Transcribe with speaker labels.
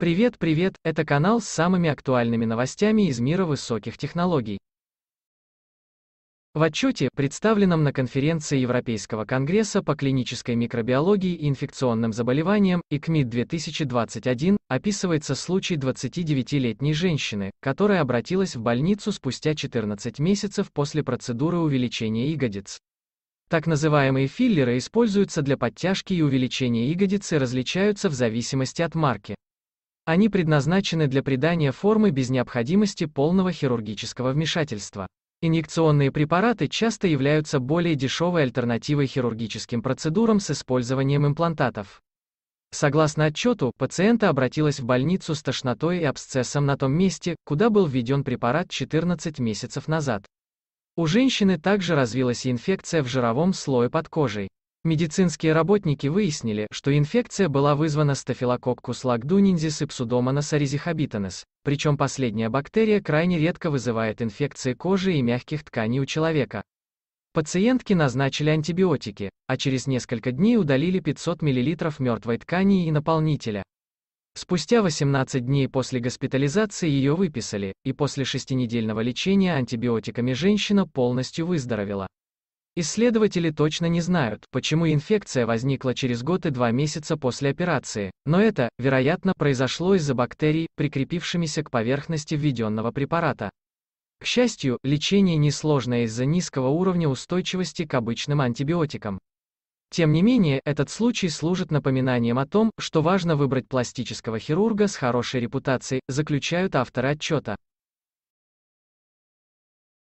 Speaker 1: Привет, привет, это канал с самыми актуальными новостями из мира высоких технологий. В отчете,
Speaker 2: представленном на конференции Европейского конгресса по клинической микробиологии и инфекционным заболеваниям, ИКМИД 2021, описывается случай 29-летней женщины, которая обратилась в больницу спустя 14 месяцев после процедуры увеличения ягодиц. Так называемые филлеры используются для подтяжки и увеличения ягодицы и различаются в зависимости от марки. Они предназначены для придания формы без необходимости полного хирургического вмешательства. Инъекционные препараты часто являются более дешевой альтернативой хирургическим процедурам с использованием имплантатов. Согласно отчету, пациента обратилась в больницу с тошнотой и абсцессом на том месте, куда был введен препарат 14 месяцев назад. У женщины также развилась инфекция в жировом слое под кожей. Медицинские работники выяснили, что инфекция была вызвана стафилококкус лагдунинзис и псудомонас оризихабитанес, причем последняя бактерия крайне редко вызывает инфекции кожи и мягких тканей у человека. Пациентке назначили антибиотики, а через несколько дней удалили 500 мл мертвой ткани и наполнителя. Спустя 18 дней после госпитализации ее выписали, и после шестинедельного лечения антибиотиками женщина полностью выздоровела. Исследователи точно не знают, почему инфекция возникла через год и два месяца после операции, но это, вероятно, произошло из-за бактерий, прикрепившимися к поверхности введенного препарата. К счастью, лечение несложное из-за низкого уровня устойчивости к обычным антибиотикам. Тем не менее, этот случай служит напоминанием о том, что важно выбрать пластического хирурга с хорошей репутацией, заключают авторы
Speaker 1: отчета.